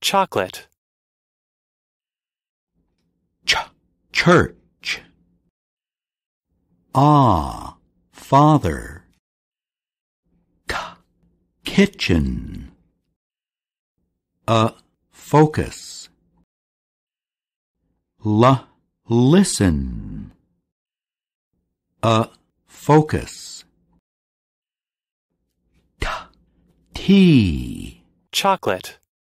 Chocolate. Ch church. Ah, father. K kitchen. A focus. L listen. A focus. T tea. Chocolate.